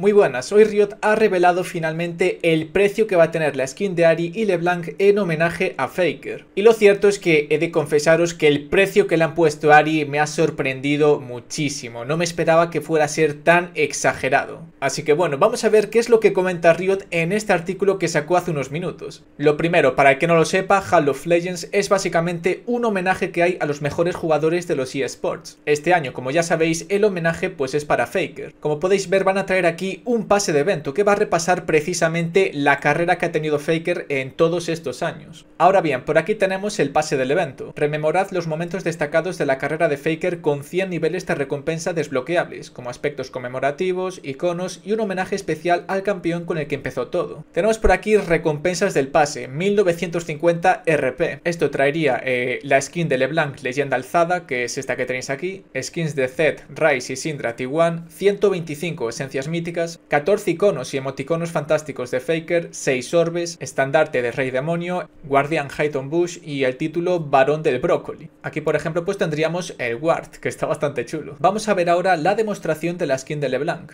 Muy buenas, hoy Riot ha revelado finalmente el precio que va a tener la skin de Ari y LeBlanc en homenaje a Faker. Y lo cierto es que he de confesaros que el precio que le han puesto a Ari me ha sorprendido muchísimo, no me esperaba que fuera a ser tan exagerado. Así que bueno, vamos a ver qué es lo que comenta Riot en este artículo que sacó hace unos minutos. Lo primero, para el que no lo sepa, Hall of Legends es básicamente un homenaje que hay a los mejores jugadores de los eSports. Este año, como ya sabéis, el homenaje pues es para Faker. Como podéis ver van a traer aquí y un pase de evento que va a repasar precisamente la carrera que ha tenido Faker en todos estos años. Ahora bien, por aquí tenemos el pase del evento. Rememorad los momentos destacados de la carrera de Faker con 100 niveles de recompensa desbloqueables, como aspectos conmemorativos, iconos y un homenaje especial al campeón con el que empezó todo. Tenemos por aquí recompensas del pase, 1950 RP. Esto traería eh, la skin de LeBlanc Leyenda Alzada, que es esta que tenéis aquí, skins de Zed, Rice y Syndra T1, 125 esencias míticas, 14 iconos y emoticonos fantásticos de Faker, 6 orbes, estandarte de Rey Demonio, Guardian Hayton Bush y el título Barón del Brócoli. Aquí por ejemplo pues tendríamos el Ward, que está bastante chulo. Vamos a ver ahora la demostración de la skin de LeBlanc.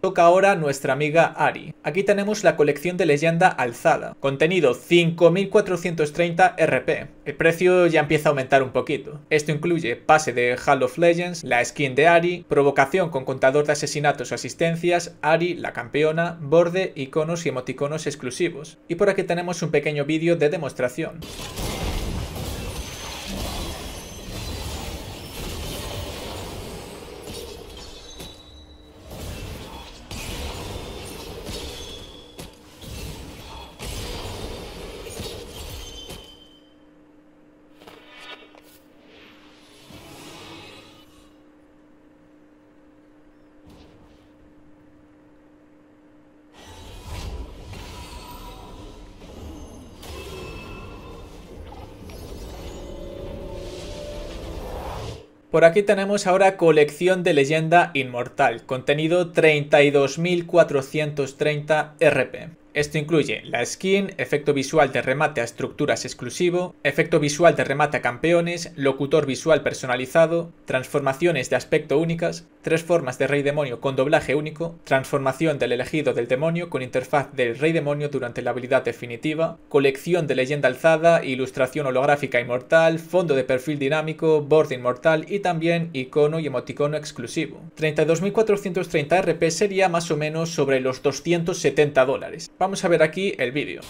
Toca ahora nuestra amiga Ari. Aquí tenemos la colección de leyenda alzada. Contenido 5430 RP. El precio ya empieza a aumentar un poquito. Esto incluye pase de Hall of Legends, la skin de Ari, provocación con contador de asesinatos o asistencias, Ari, la campeona, borde, iconos y emoticonos exclusivos. Y por aquí tenemos un pequeño vídeo de demostración. Por aquí tenemos ahora colección de leyenda inmortal, contenido 32.430 RP. Esto incluye la skin, efecto visual de remate a estructuras exclusivo, efecto visual de remate a campeones, locutor visual personalizado, transformaciones de aspecto únicas, tres formas de Rey Demonio con doblaje único, transformación del elegido del demonio con interfaz del Rey Demonio durante la habilidad definitiva, colección de leyenda alzada, ilustración holográfica inmortal, fondo de perfil dinámico, borde inmortal y también icono y emoticono exclusivo. 32.430 RP sería más o menos sobre los 270 dólares. Vamos a ver aquí el vídeo.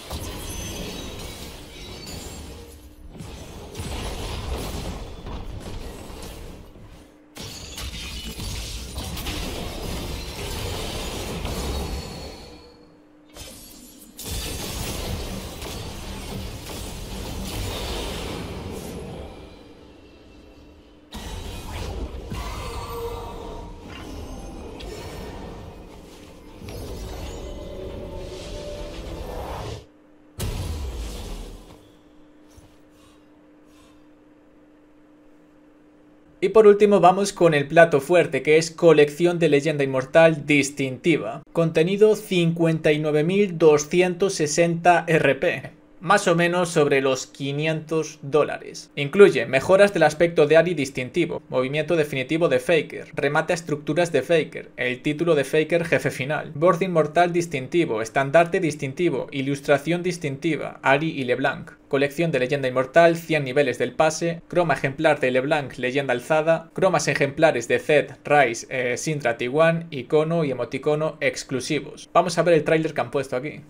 Y por último vamos con el plato fuerte que es colección de leyenda inmortal distintiva. Contenido 59.260 RP más o menos sobre los 500 dólares. Incluye mejoras del aspecto de Ari distintivo, movimiento definitivo de Faker, remate a estructuras de Faker, el título de Faker jefe final, board inmortal distintivo, estandarte distintivo, ilustración distintiva, Ari y LeBlanc, colección de leyenda inmortal, 100 niveles del pase, croma ejemplar de LeBlanc, leyenda alzada, cromas ejemplares de Zed, Rice, Syndra, eh, Sintra, icono y emoticono exclusivos. Vamos a ver el tráiler que han puesto aquí.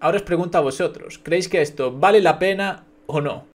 ahora os pregunto a vosotros, ¿creéis que esto vale la pena o no?